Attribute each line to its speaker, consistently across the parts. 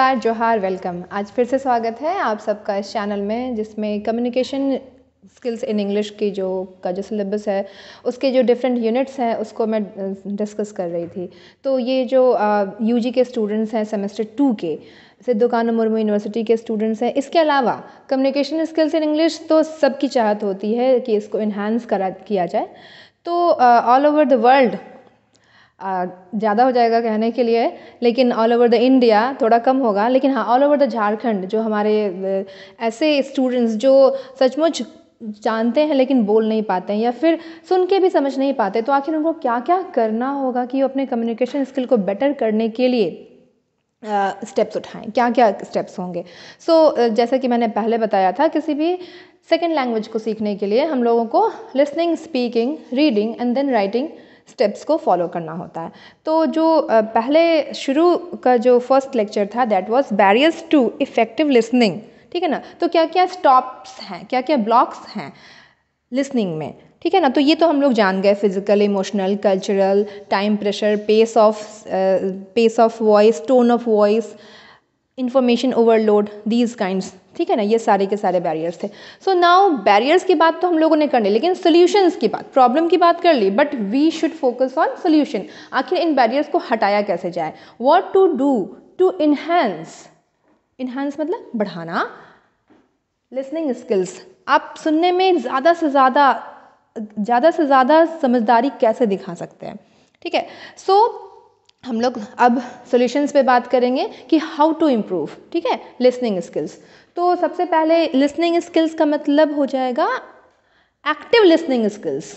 Speaker 1: नमस्कार जोहार वेलकम आज फिर से स्वागत है आप सबका इस चैनल में जिसमें कम्युनिकेशन स्किल्स इन इंग्लिश की जो का जो सिलेबस है उसके जो डिफरेंट यूनिट्स हैं उसको मैं डिस्कस कर रही थी तो ये जो यू uh, के स्टूडेंट्स हैं सेमेस्टर टू के सिद्धुकान मुर्मू यूनिवर्सिटी के स्टूडेंट्स हैं इसके अलावा कम्युनिकेशन स्किल्स इन इंग्लिश तो सबकी चाहत होती है कि इसको इन्हांस करा किया जाए तो ऑल ओवर द वर्ल्ड ज़्यादा हो जाएगा कहने के लिए लेकिन ऑल ओवर द इंडिया थोड़ा कम होगा लेकिन हाँ ऑल ओवर द झारखंड जो हमारे ऐसे स्टूडेंट्स जो सचमुच जानते हैं लेकिन बोल नहीं पाते हैं या फिर सुन के भी समझ नहीं पाते तो आखिर उनको क्या क्या करना होगा कि वो अपने कम्युनिकेशन स्किल को बेटर करने के लिए स्टेप्स uh, उठाएं क्या क्या स्टेप्स होंगे सो so, uh, जैसा कि मैंने पहले बताया था किसी भी सेकेंड लैंग्वेज को सीखने के लिए हम लोगों को listening speaking reading and then writing steps को फॉलो करना होता है तो जो पहले शुरू का जो फर्स्ट लेक्चर था that was barriers to effective listening ठीक है ना तो क्या क्या स्टॉप्स हैं क्या क्या ब्लॉक्स हैं लिसनिंग में ठीक है ना तो ये तो हम लोग जान गए physical emotional cultural time pressure pace of pace of voice tone of voice information overload these kind ठीक है ना ये सारे के सारे बैरियर्स थे सो नाउ बैरियर्स की बात तो हम लोगों ने कर ली लेकिन सोल्यूशंस की बात प्रॉब्लम की बात कर ली but we should focus on solution आखिर इन बैरियर्स को हटाया कैसे जाए what to do to enhance enhance मतलब बढ़ाना लिसनिंग स्किल्स आप सुनने में ज़्यादा से ज़्यादा ज़्यादा से ज़्यादा समझदारी कैसे दिखा सकते हैं ठीक है सो so, हम लोग अब सॉल्यूशंस पे बात करेंगे कि हाउ टू इम्प्रूव ठीक है लिसनिंग स्किल्स तो सबसे पहले लिसनिंग स्किल्स का मतलब हो जाएगा एक्टिव लिसनिंग स्किल्स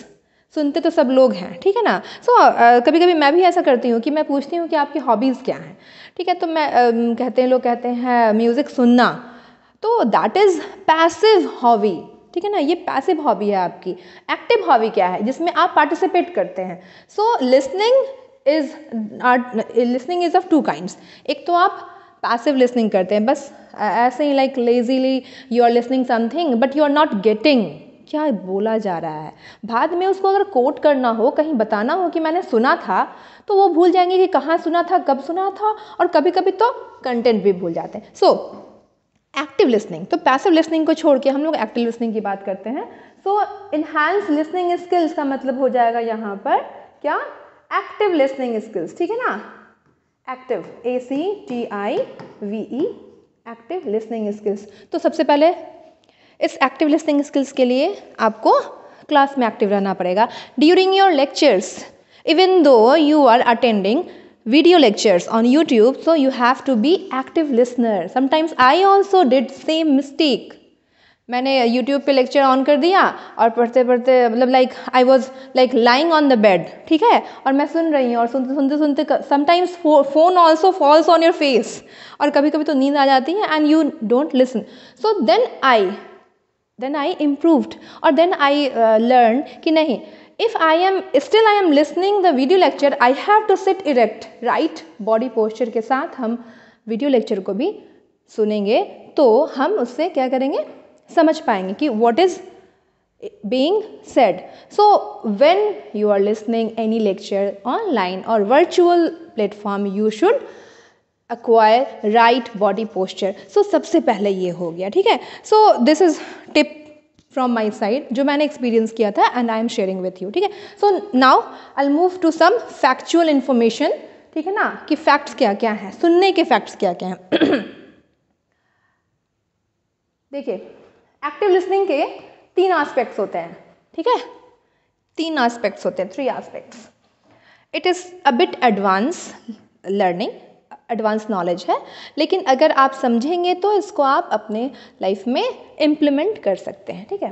Speaker 1: सुनते तो सब लोग हैं ठीक है ना सो so, कभी कभी मैं भी ऐसा करती हूँ कि मैं पूछती हूँ कि आपकी हॉबीज़ क्या हैं ठीक है तो मैं uh, कहते हैं लोग कहते हैं म्यूज़िक सुनना तो दैट इज़ पैसिव हॉबी ठीक है ना ये पैसिव हॉबी है आपकी एक्टिव हॉबी क्या है जिसमें आप पार्टिसिपेट करते हैं so listening is listening is of two kinds एक तो आप पैसिव लिसनिंग करते हैं बस ऐसे ही like lazily you are listening something but you are not getting क्या बोला जा रहा है बाद में उसको अगर कोट करना हो कहीं बताना हो कि मैंने सुना था तो वो भूल जाएंगे कि कहाँ सुना था कब सुना था और कभी कभी तो कंटेंट भी भूल जाते हैं सो एक्टिव लिसनिंग तो पैसिव लिसनिंग को छोड़ के हम लोग एक्टिव लिसनिंग की बात करते हैं सो इन्हांस लिसनिंग स्किल्स का मतलब हो जाएगा यहाँ पर क्या एक्टिव लिसनिंग स्किल्स ठीक है ना active A C T I V E active listening skills तो सबसे पहले इस एक्टिव लिसनिंग स्किल्स के लिए आपको क्लास में एक्टिव रहना पड़ेगा during your lectures even though you are attending video lectures on YouTube so you have to be active listener sometimes I also did same mistake मैंने यूट्यूब पे lecture on कर दिया और पढ़ते पढ़ते मतलब like I was like lying on the bed ठीक है और मैं सुन रही हूँ और सुनते सुनते सुनते sometimes phone also falls on your face और कभी कभी तो नींद आ जाती है and you don't listen so then I then I improved और देन आई लर्न कि नहीं if I am still I am listening the video lecture I have to sit erect right body posture के साथ हम video lecture को भी सुनेंगे तो हम उससे क्या करेंगे समझ पाएंगे कि what is being said so when you are listening any lecture online और virtual platform you should acquire right body posture so सबसे पहले ये हो गया ठीक है so this is tip from my side जो मैंने एक्सपीरियंस किया था and I am sharing with you ठीक है so now I move to some factual information ठीक है ना कि फैक्ट्स क्या क्या हैं सुनने के फैक्ट्स क्या क्या हैं देखिए एक्टिव लिसनिंग के तीन आस्पेक्ट्स होते हैं ठीक है तीन आस्पेक्ट्स होते हैं three aspects it is a bit advance learning advance knowledge है लेकिन अगर आप समझेंगे तो इसको आप अपने लाइफ में इम्प्लीमेंट कर सकते हैं ठीक है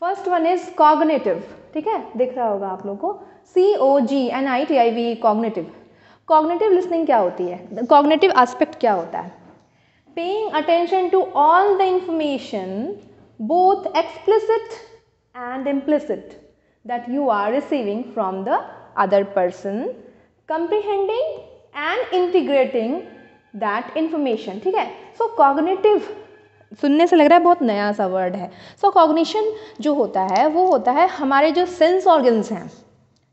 Speaker 1: फर्स्ट वन इज़ कॉग्नेटिव ठीक है दिख रहा होगा आप लोगों को C O G N I T I V cognitive cognitive listening क्या होती है कॉग्नेटिव आस्पेक्ट क्या होता है paying attention to all the information both explicit and implicit that you are receiving from the other person comprehending and integrating that information ठीक है so cognitive सुनने से लग रहा है बहुत नया सा वर्ड है सो so, कॉग्निशन जो होता है वो होता है हमारे जो सेंस ऑर्गन्स हैं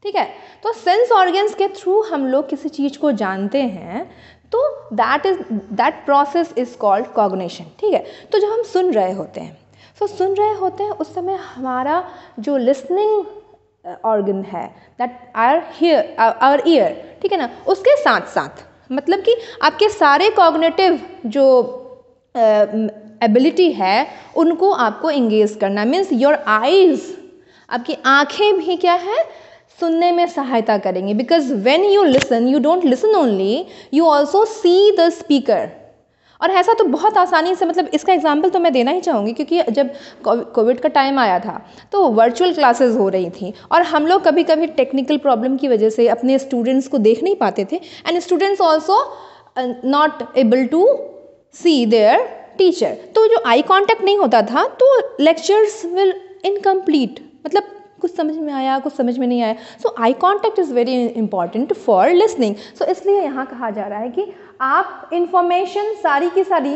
Speaker 1: ठीक है तो सेंस ऑर्गन्स के थ्रू हम लोग किसी चीज़ को जानते हैं तो that is that process is called cognition ठीक है तो जब हम सुन रहे होते हैं सो so, सुन रहे होते हैं उस समय हमारा जो लिसनिंग ऑर्गन uh, है that are here our ear ठीक है ना उसके साथ साथ मतलब कि आपके सारे कॉग्नेटिव जो एबिलिटी uh, है उनको आपको इंगेज करना मीन्स योर आइज़ आपकी आँखें भी क्या है सुनने में सहायता करेंगे because when you listen you don't listen only you also see the speaker और ऐसा तो बहुत आसानी से मतलब इसका एग्जाम्पल तो मैं देना ही चाहूँगी क्योंकि जब कोविड का टाइम आया था तो वर्चुअल क्लासेस हो रही थी और हम लोग कभी कभी टेक्निकल प्रॉब्लम की वजह से अपने स्टूडेंट्स को देख नहीं पाते थे and students also not able to see their teacher तो जो आई कॉन्टैक्ट नहीं होता था तो लेक्चर्स विल इनकम्प्लीट मतलब कुछ समझ में आया कुछ समझ में नहीं आया so eye contact is very important for listening so इसलिए यहाँ कहा जा रहा है कि आप इंफॉर्मेशन सारी की सारी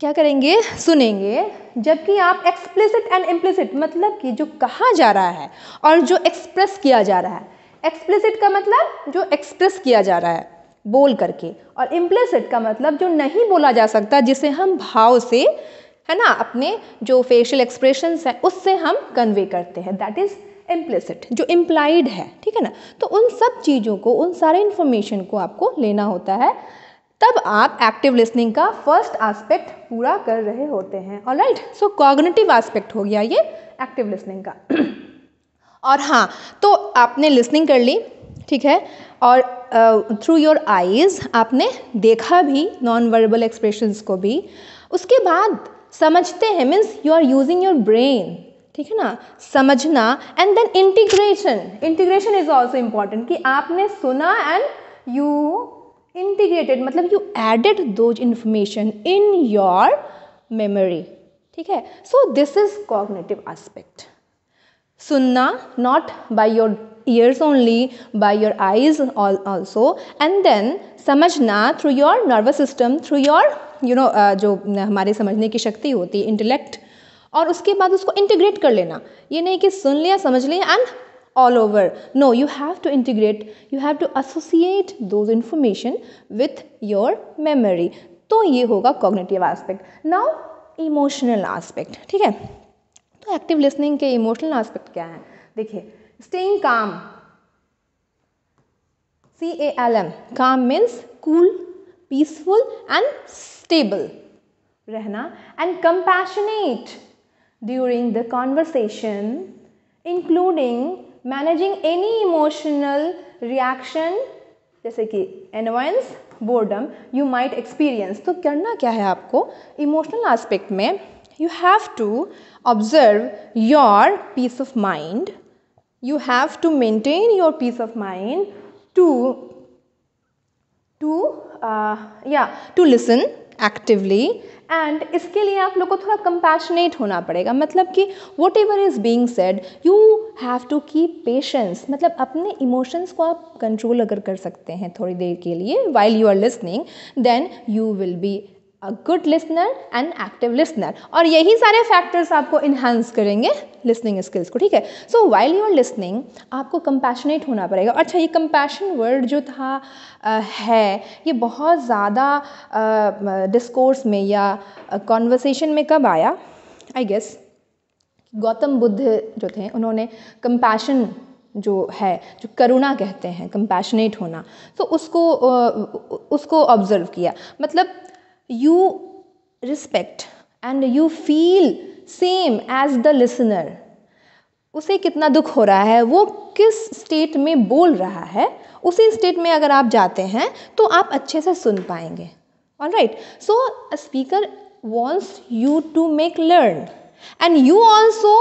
Speaker 1: क्या करेंगे सुनेंगे जबकि आप एक्सप्लिसिट एंड इम्प्लिसिट मतलब कि जो कहा जा रहा है और जो एक्सप्रेस किया जा रहा है एक्सप्लिसिट का मतलब जो एक्सप्रेस किया जा रहा है बोल करके और इम्प्लिसिट का मतलब जो नहीं बोला जा सकता जिसे हम भाव से है ना अपने जो फेशियल एक्सप्रेशंस हैं उससे हम कन्वे करते हैं दैट इज़ इम्प्लिसिट जो इम्प्लाइड है ठीक है ना तो उन सब चीज़ों को उन सारे इन्फॉर्मेशन को आपको लेना होता है तब आप एक्टिव लिसनिंग का फर्स्ट एस्पेक्ट पूरा कर रहे होते हैं और राइट सो कॉग्नेटिव एस्पेक्ट हो गया ये एक्टिव लिसनिंग का और हाँ तो आपने लिसनिंग कर ली ठीक है और थ्रू योर आइज़ आपने देखा भी नॉन वर्बल एक्सप्रेशंस को भी उसके बाद समझते हैं means you are using your brain ठीक है ना समझना and then integration integration is also important कि आपने सुना एंड यू इंटीग्रेटेड मतलब you added those information in your memory ठीक है so this is cognitive aspect सुनना not by your ears only by your eyes also and then समझना through your nervous system through your you know uh, जो हमारे समझने की शक्ति होती है इंटेलेक्ट और उसके बाद उसको इंटीग्रेट कर लेना ये नहीं कि सुन लिया समझ लिया and all over no you have to integrate you have to associate those information with your memory तो ये होगा cognitive aspect now emotional aspect ठीक है तो एक्टिव लिसनिंग के इमोशनल एस्पेक्ट क्या है देखिए staying calm C A L M calm means cool peaceful and stable रहना and compassionate during the conversation including managing any emotional reaction जैसे कि annoyance boredom you might experience तो करना क्या है आपको इमोशनल आस्पेक्ट में you have to observe your peace of mind you have to maintain your peace of mind to to या to listen actively and इसके लिए आप लोग को थोड़ा कंपैशनेट होना पड़ेगा मतलब कि whatever is being said you have to keep patience मतलब अपने इमोशंस को आप कंट्रोल अगर कर सकते हैं थोड़ी देर के लिए while you are listening then you will be a good listener and active listener और यही सारे फैक्टर्स आपको इन्हांस करेंगे लिसनिंग स्किल्स को ठीक है so while you are listening आपको कंपैशनेट होना पड़ेगा अच्छा ये कंपैशन वर्ड जो था आ, है ये बहुत ज़्यादा डिस्कोर्स में या कॉन्वर्सेशन में कब आया आई गेस गौतम बुद्ध जो थे उन्होंने कंपैशन जो है जो करुणा कहते हैं कंपैशनेट होना तो उसको उसको ऑब्ज़र्व किया मतलब you respect and you feel same as the listener उसे कितना दुख हो रहा है वो किस स्टेट में बोल रहा है उसी स्टेट में अगर आप जाते हैं तो आप अच्छे से सुन पाएंगे all right so speaker wants you to make learn and you also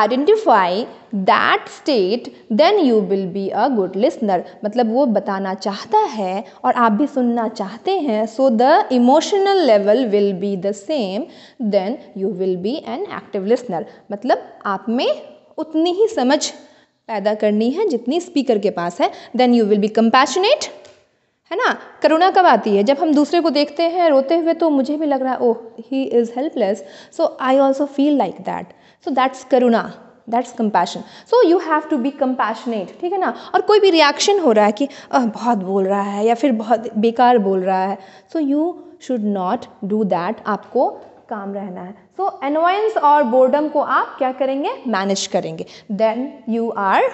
Speaker 1: identify that state then you will be a good listener मतलब वो बताना चाहता है और आप भी सुनना चाहते हैं so the emotional level will be the same then you will be an active listener मतलब आप में उतनी ही समझ पैदा करनी है जितनी स्पीकर के पास है then you will be compassionate है ना करुणा कब आती है जब हम दूसरे को देखते हैं रोते हुए तो मुझे भी लग रहा है oh he is helpless so I also feel like that so that's करुणा that's compassion so you have to be compassionate ठीक है ना और कोई भी रिएक्शन हो रहा है कि बहुत बोल रहा है या फिर बहुत बेकार बोल रहा है so you should not do that आपको काम रहना है सो so, एनोइंस और बोर्डम को आप क्या करेंगे मैनेज करेंगे then you are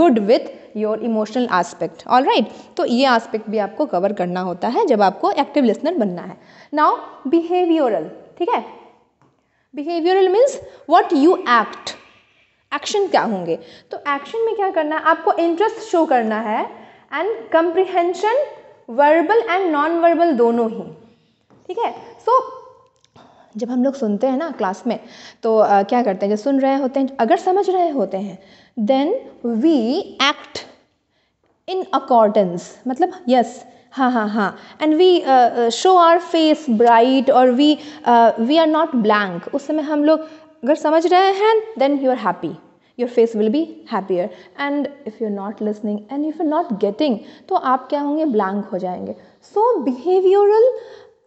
Speaker 1: good with your emotional aspect all right तो ये आस्पेक्ट भी आपको कवर करना होता है जब आपको एक्टिव लिसनर बनना है नाउ बिहेवियोरल ठीक है behavioral means what you act action क्या होंगे तो एक्शन में क्या करना है आपको इंटरेस्ट शो करना है and comprehension verbal and non verbal दोनों ही ठीक है सो जब हम लोग सुनते हैं ना क्लास में तो आ, क्या करते हैं जब सुन रहे होते हैं अगर समझ रहे होते हैं then we act in accordance मतलब यस yes, हाँ हाँ हाँ and we show our face bright और we we are not blank उस समय हम लोग अगर समझ रहे हैं then you are happy your face will be happier and if you are not listening and if you not getting तो आप क्या होंगे ब्लैंक हो जाएंगे सो so, बिहेवियरल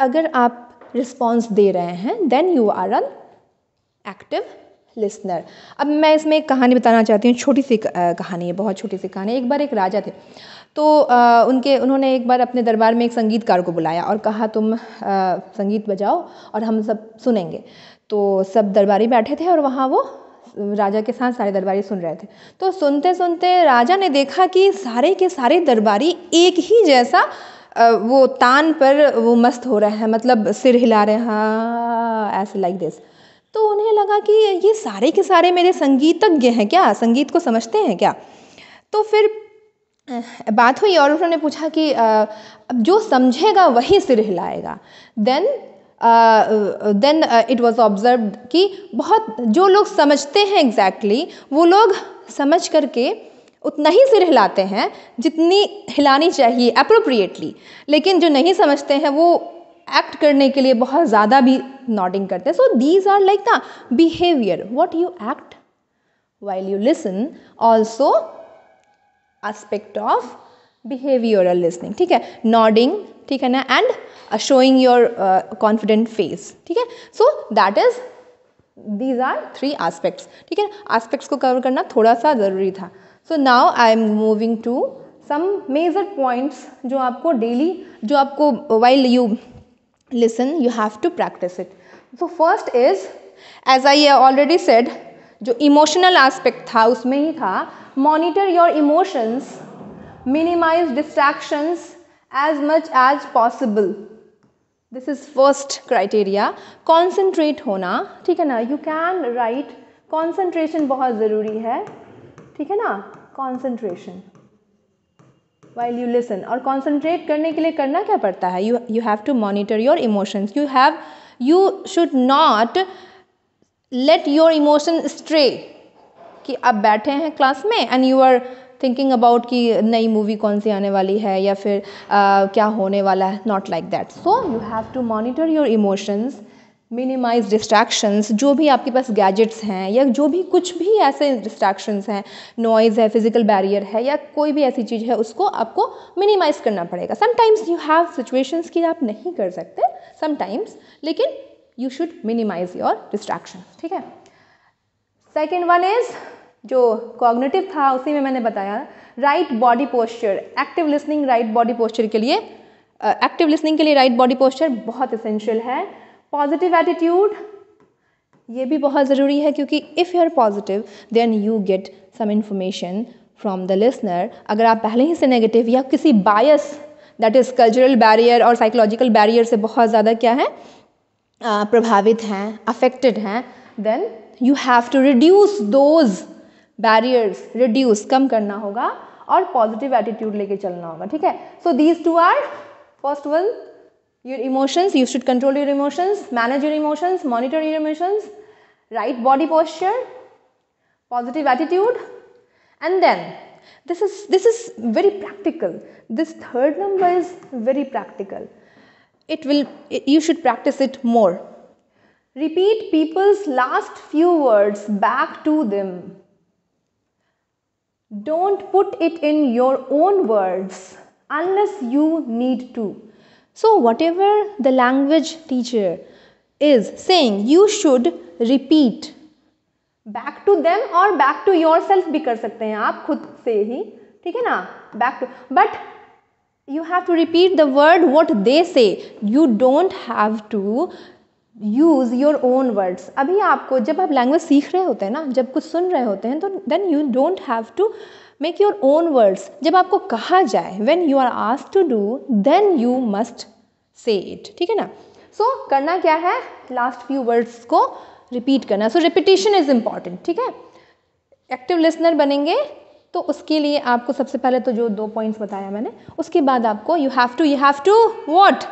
Speaker 1: अगर आप रिस्पॉन्स दे रहे हैं then you are an active listener अब मैं इसमें एक कहानी बताना चाहती हूँ छोटी सी कहानी है बहुत छोटी सी कहानी एक बार एक राजा थे तो उनके उन्होंने एक बार अपने दरबार में एक संगीतकार को बुलाया और कहा तुम संगीत बजाओ और हम सब सुनेंगे तो सब दरबारी बैठे थे और वहाँ वो राजा के साथ सारे दरबारी सुन रहे थे तो सुनते सुनते राजा ने देखा कि सारे के सारे दरबारी एक ही जैसा वो तान पर वो मस्त हो रहे हैं मतलब सिर हिला रहे हैं हाँ, ऐसे लाइक दिस तो उन्हें लगा कि ये सारे के सारे मेरे संगीतज्ञ हैं क्या संगीत को समझते हैं क्या तो फिर बात हुई और उन्होंने पूछा कि जो समझेगा वही सिर हिलाएगा then then it was observe कि बहुत जो लोग समझते हैं एग्जैक्टली exactly, वो लोग समझ करके उतना ही सिर हिलाते हैं जितनी हिलानी चाहिए अप्रोप्रिएटली लेकिन जो नहीं समझते हैं वो एक्ट करने के लिए बहुत ज़्यादा भी नॉडिंग करते हैं so these are like the behavior what you act while you listen also aspect of behavioral listening ठीक है nodding ठीक है ना and uh, showing your uh, confident face ठीक है so that is these are three aspects ठीक है aspects को cover करना थोड़ा सा ज़रूरी था so now I am moving to some major points जो आपको daily जो आपको while you listen you have to practice it so first is as I already said जो इमोशनल एस्पेक्ट था उसमें ही था monitor your emotions minimize distractions as much as possible this is first criteria concentrate होना ठीक है ना you can write concentration बहुत ज़रूरी है ठीक है ना कॉन्सेंट्रेशन वाइल यू लिसन और कॉन्सेंट्रेट करने के लिए करना क्या पड़ता है you you have to monitor your emotions you have you should not let your emotion stray कि आप बैठे हैं क्लास में and you are thinking about कि नई मूवी कौन सी आने वाली है या फिर uh, क्या होने वाला है not like that so you have to monitor your emotions minimize distractions जो भी आपके पास गैजेट्स हैं या जो भी कुछ भी ऐसे डिस्ट्रैक्शंस हैं नॉइज़ है फिजिकल बैरियर है या कोई भी ऐसी चीज़ है उसको आपको मिनिमाइज करना पड़ेगा समटाइम्स यू हैव सिचुएशंस कि आप नहीं कर सकते समटाइम्स लेकिन you should minimize your distraction ठीक है सेकेंड वन इज़ जो कॉग्नेटिव था उसी में मैंने बताया right body posture active listening right body posture के लिए एक्टिव uh, लिसनिंग के लिए राइट बॉडी पोस्चर बहुत इसेंशियल है पॉजिटिव एटीट्यूड ये भी बहुत ज़रूरी है क्योंकि if you are positive then you get some information from the listener अगर आप पहले ही से नेगेटिव या किसी बायस दैट इज़ कल्चरल बैरियर और साइकोलॉजिकल बैरियर से बहुत ज़्यादा क्या है प्रभावित हैं अफेक्टेड हैं then you have to reduce those barriers reduce कम करना होगा और पॉजिटिव एटीट्यूड लेके चलना होगा ठीक है so these two are first one your emotions you should control your emotions manage your emotions monitor your emotions right body posture positive attitude and then this is this is very practical this third number is very practical it will you should practice it more repeat people's last few words back to them don't put it in your own words unless you need to so whatever the language teacher is saying you should repeat back to them or back to yourself self भी कर सकते हैं आप खुद से ही ठीक है ना back to you have to repeat the word what they say you don't have to use your own words अभी आपको जब आप लैंग्वेज सीख रहे होते हैं ना जब कुछ सुन रहे होते हैं तो then you don't have to make your own words जब आपको कहा जाए when you are ask to do then you must say it ठीक है ना सो so, करना क्या है लास्ट फ्यू वर्ड्स को रिपीट करना सो रिपीटेशन इज़ इम्पॉर्टेंट ठीक है एक्टिव लिसनर बनेंगे तो उसके लिए आपको सबसे पहले तो जो दो पॉइंट्स बताया मैंने उसके बाद आपको you have to you have to what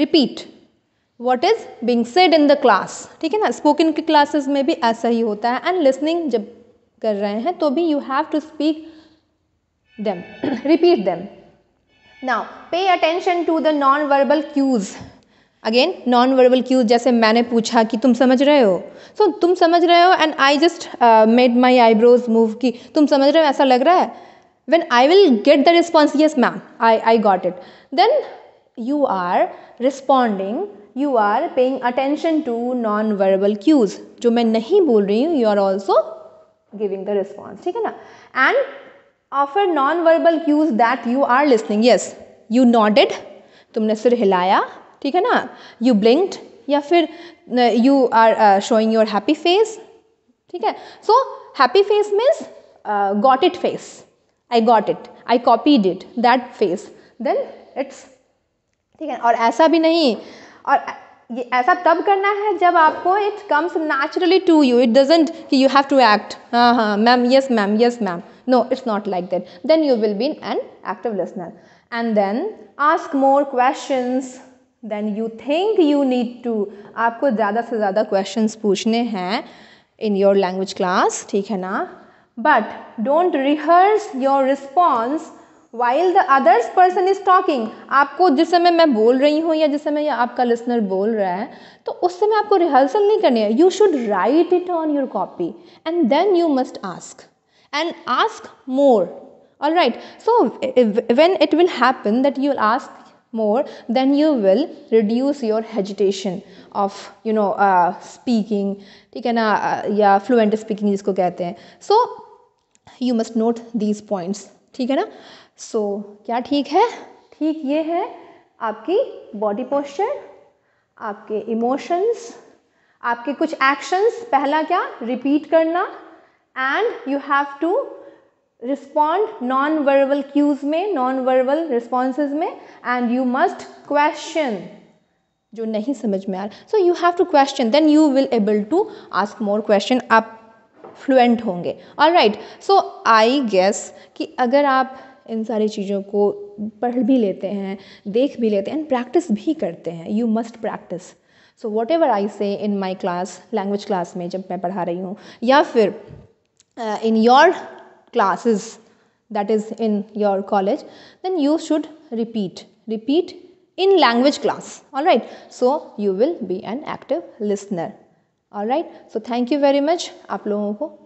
Speaker 1: repeat what is being said in the class ठीक है ना स्पोकन की क्लासेस में भी ऐसा ही होता है एंड लिसनिंग जब कर रहे हैं तो भी you have to speak them repeat them now pay attention to the non verbal cues again non verbal cues जैसे मैंने पूछा कि तुम समझ रहे हो सो so, तुम समझ रहे हो and I just made my eyebrows move कि तुम समझ रहे हो ऐसा लग रहा है when I will get the response yes ma'am I I got it then you are responding you are paying attention to non verbal cues जो मैं नहीं बोल रही हूँ you are also giving the response ठीक है ना and offer non verbal cues that you are listening yes you not it तुमने सिर हिलाया ठीक है ना यू ब्लिंक्ड या फिर you are showing your happy face ठीक है so happy face means got it face I got it I copied it that face then it's ठीक है और ऐसा भी नहीं और ये ऐसा तब करना है जब आपको it comes naturally to you it doesn't कि यू हैव टू एक्ट हाँ हाँ ma'am yes ma'am yes ma'am no it's not like that then you will be an active listener and then ask more questions then you think you need to आपको ज़्यादा से ज़्यादा questions पूछने हैं in your language class ठीक है ना but don't rehearse your response while the others person is talking आपको जिस समय मैं बोल रही हूँ या जिस समय आपका लिसनर बोल रहा है तो उस समय आपको रिहर्सल नहीं करनी है you should write it on your copy and then you must ask and ask more all right so when it will happen that you ask more then you will reduce your hesitation of you know uh, speaking ठीक है ना या fluent speaking जिसको कहते हैं so you must note these points ठीक है ना so क्या ठीक है ठीक ये है आपकी body posture आपके emotions आपके कुछ actions पहला क्या repeat करना and you have to respond non verbal cues में नॉन वर्बल रिस्पॉन्सेज में एंड यू मस्ट क्वेश्चन जो नहीं समझ में आ रहा so you have to question then you will able to ask more question आप फ्लुएंट होंगे all right so I guess कि अगर आप इन सारी चीज़ों को पढ़ भी लेते हैं देख भी लेते हैं एंड प्रैक्टिस भी करते हैं you must practice so whatever I say in my class language class में जब मैं पढ़ा रही हूँ या फिर in uh, your classes that is in your college, then you should repeat. Repeat in language class. Alright. So, you will be an active listener. Alright. So, thank you very much. आप लोगों